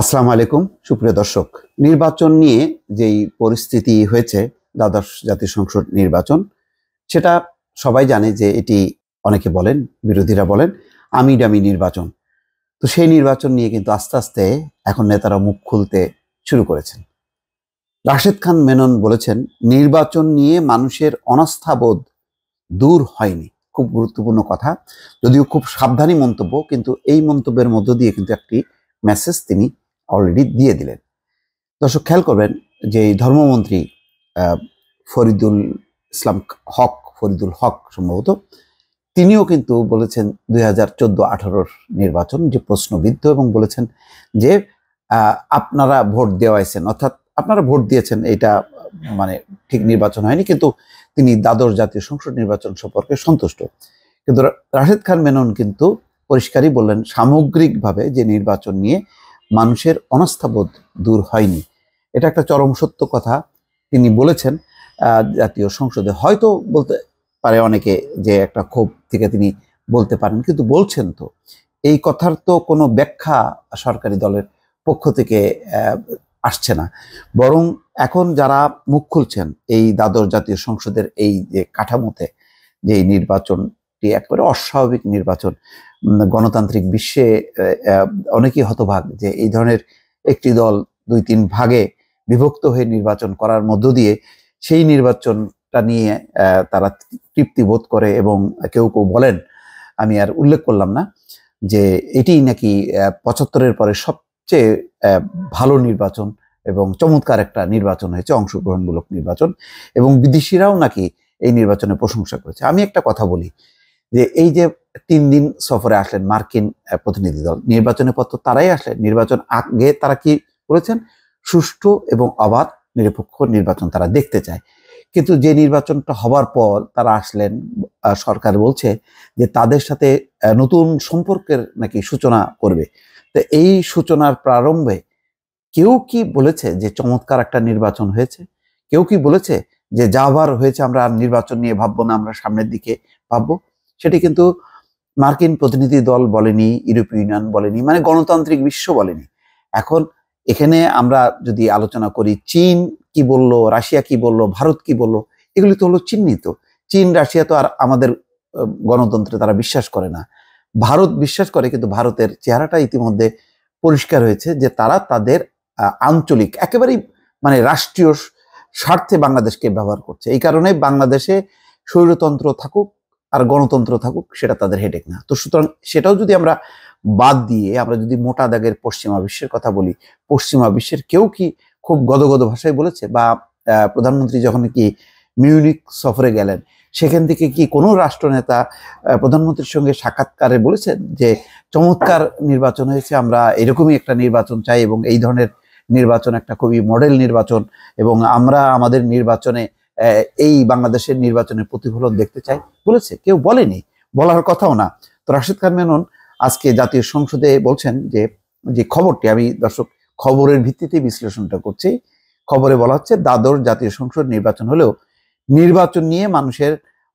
আসসালাম আলাইকুম সুপ্রিয় দর্শক নির্বাচন নিয়ে যেই পরিস্থিতি হয়েছে দ্বাদশ জাতীয় সংসদ নির্বাচন সেটা সবাই জানে যে এটি অনেকে বলেন বিরোধীরা বলেন আমি ডামি নির্বাচন তো সেই নির্বাচন নিয়ে কিন্তু আস্তে আস্তে এখন নেতারা মুখ খুলতে শুরু করেছেন রাশেদ খান মেনন বলেছেন নির্বাচন নিয়ে মানুষের অনাস্থাবোধ দূর হয়নি খুব গুরুত্বপূর্ণ কথা যদিও খুব সাবধানী মন্তব্য কিন্তু এই মন্তব্যের মধ্য দিয়ে কিন্তু একটি মেসেজ তিনি অলরেডি দিয়ে দিলেন দর্শক খেয়াল করবেন যে ধর্মমন্ত্রী ফরিদুল ইসলাম হক ফরিদুল হক সম্ভবত তিনিও কিন্তু বলেছেন দুই হাজার চোদ্দো আঠারোর নির্বাচন যে প্রশ্নবিদ্ধ এবং বলেছেন যে আপনারা ভোট দেওয়াইছেন অর্থাৎ আপনারা ভোট দিয়েছেন এটা মানে ঠিক নির্বাচন হয়নি কিন্তু তিনি দ্বাদশ জাতীয় সংসদ নির্বাচন সম্পর্কে সন্তুষ্ট কিন্তু রাশেদ খান মেনন কিন্তু পরিষ্কারই বললেন সামগ্রিকভাবে যে নির্বাচন নিয়ে মানুষের অনাস্থাবোধ দূর হয়নি এটা একটা চরম সত্য কথা তিনি বলেছেন জাতীয় সংসদে হয়তো বলতে পারে অনেকে যে একটা ক্ষোভ থেকে তিনি বলতে পারেন কিন্তু বলছেন তো এই কথার তো কোনো ব্যাখ্যা সরকারি দলের পক্ষ থেকে আসছে না বরং এখন যারা মুখ খুলছেন এই দ্বাদশ জাতীয় সংসদের এই যে কাঠামোতে যে নির্বাচন একটি একবারে অস্বাভাবিক নির্বাচন গণতান্ত্রিক বিশ্বে অনেকেই হতভাগ যে এই ধরনের একটি দল দুই তিন ভাগে বিভক্ত হয়ে নির্বাচন করার মধ্য দিয়ে সেই নির্বাচনটা নিয়ে তারা তৃপ্তি বোধ করে এবং কেউ কেউ বলেন আমি আর উল্লেখ করলাম না যে এটি নাকি পঁচাত্তরের পরে সবচেয়ে ভালো নির্বাচন এবং চমৎকার একটা নির্বাচন হয়েছে অংশগ্রহণমূলক নির্বাচন এবং বিদেশিরাও নাকি এই নির্বাচনে প্রশংসা করেছে আমি একটা কথা বলি যে এই যে তিন দিন সফরে আসলেন মার্কিন প্রতিনিধি দল নির্বাচনের পর তো তারাই আসলেন নির্বাচন আগে তারা কি বলেছেন সুষ্ঠু এবং অবাধ নিরপেক্ষ নির্বাচন তারা দেখতে চায় কিন্তু যে নির্বাচনটা হবার পর তারা আসলেন সরকার বলছে যে তাদের সাথে নতুন সম্পর্কের নাকি সূচনা করবে তো এই সূচনার প্রারম্ভে কেউ কি বলেছে যে চমৎকার একটা নির্বাচন হয়েছে কেউ কি বলেছে যে যাবার হয়েছে আমরা আর নির্বাচন নিয়ে ভাববো না আমরা সামনের দিকে ভাববো সেটি কিন্তু মার্কিন প্রতিনিধি দল বলেনি ইউরোপীয় ইউনিয়ন বলেনি মানে গণতান্ত্রিক বিশ্ব বলেনি এখন এখানে আমরা যদি আলোচনা করি চীন কি বলল রাশিয়া কি বলল ভারত কি বলল এগুলি তো হলো চিহ্নিত চীন রাশিয়া তো আর আমাদের গণতন্ত্রে তারা বিশ্বাস করে না ভারত বিশ্বাস করে কিন্তু ভারতের চেহারাটা ইতিমধ্যে পরিষ্কার হয়েছে যে তারা তাদের আঞ্চলিক একেবারেই মানে রাষ্ট্রীয় স্বার্থে বাংলাদেশকে ব্যবহার করছে এই কারণে বাংলাদেশে স্বৈরতন্ত্র থাকুক আর গণতন্ত্র থাকুক সেটা তাদের হেডেক না তো সুতরাং সেটাও যদি আমরা বাদ দিয়ে আমরা যদি মোটা দাগের পশ্চিমা বিশ্বের কথা বলি পশ্চিমা বিশ্বের কেউ কি খুব গদগদ ভাষায় বলেছে বা প্রধানমন্ত্রী যখন কি মিউনিক সফরে গেলেন সেখান থেকে কি কোনো রাষ্ট্রনেতা প্রধানমন্ত্রীর সঙ্গে সাক্ষাৎকারে বলেছেন যে চমৎকার নির্বাচন হয়েছে আমরা এরকমই একটা নির্বাচন চাই এবং এই ধরনের নির্বাচন একটা খুবই মডেল নির্বাচন এবং আমরা আমাদের নির্বাচনে এই বাংলাদেশের নির্বাচনের প্রতিফলন দেখতে চাই বলেছে কেউ বলেনি বলার কথাও না তো রাশিদ খান মেনন আজকে জাতীয় সংসদে বলছেন যে যে খবরটি আমি দর্শক খবরের ভিত্তিতে বিশ্লেষণটা করছি খবরে বলা হচ্ছে দাদর জাতীয় সংসদ নির্বাচন হলেও নির্বাচন নিয়ে মানুষের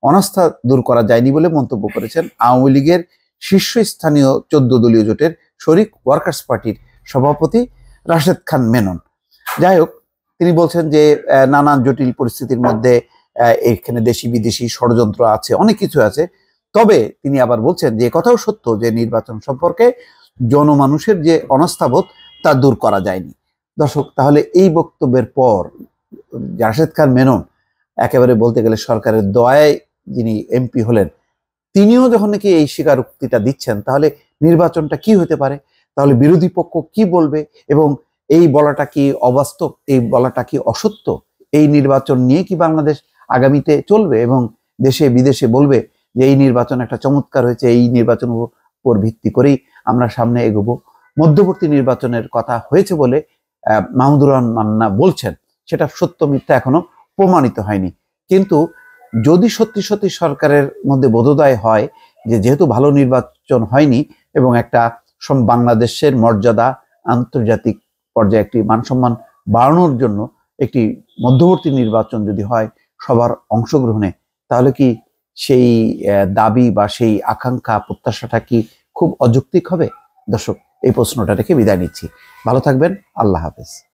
অনাস্থা দূর করা যায়নি বলে মন্তব্য করেছেন আওয়ামী লীগের শীর্ষস্থানীয় চোদ্দ দলীয় জোটের শরিক ওয়ার্কার্স পার্টির সভাপতি রাশেদ খান মেনন যাই হোক তিনি বলছেন যে নানান জটিল পরিস্থিতির মধ্যে এখানে দেশি বিদেশি ষড়যন্ত্র আছে অনেক কিছু আছে তবে তিনি আবার বলছেন যে কথাও সত্য যে নির্বাচন সম্পর্কে জনমানুষের যে অনাস্থাবোধ তা দূর করা যায়নি দর্শক তাহলে এই বক্তব্যের পর জাশেদ খান মেনন একেবারে বলতে গেলে সরকারের দয়ায় যিনি এমপি হলেন তিনিও যখন নাকি এই স্বীকারোক্তিটা দিচ্ছেন তাহলে নির্বাচনটা কি হতে পারে তাহলে বিরোধী পক্ষ কি বলবে এবং এই বলাটা কি অবাস্তব এই বলাটা কি অসত্য এই নির্বাচন নিয়ে কি বাংলাদেশ আগামীতে চলবে এবং দেশে বিদেশে বলবে যে এই নির্বাচন একটা চমৎকার হয়েছে এই নির্বাচন উপর ভিত্তি করেই আমরা সামনে এগোব মধ্যবর্তী নির্বাচনের কথা হয়েছে বলে মাহমুদুর রহমান মান্না বলছেন সেটা সত্য মিথ্যা এখনো প্রমাণিত হয়নি কিন্তু যদি সত্যি সত্যি সরকারের মধ্যে বোধোদয় হয় যে যেহেতু ভালো নির্বাচন হয়নি এবং একটা বাংলাদেশের মর্যাদা আন্তর্জাতিক পর্যায়ে একটি মানসম্মান বাড়ানোর জন্য একটি মধ্যবর্তী নির্বাচন যদি হয় সবার অংশগ্রহণে তাহলে কি সেই দাবি বা সেই আকাঙ্ক্ষা প্রত্যাশাটা কি খুব অযৌক্তিক হবে দর্শক এই প্রশ্নটা রেখে বিদায় নিচ্ছি ভালো থাকবেন আল্লাহ হাফেজ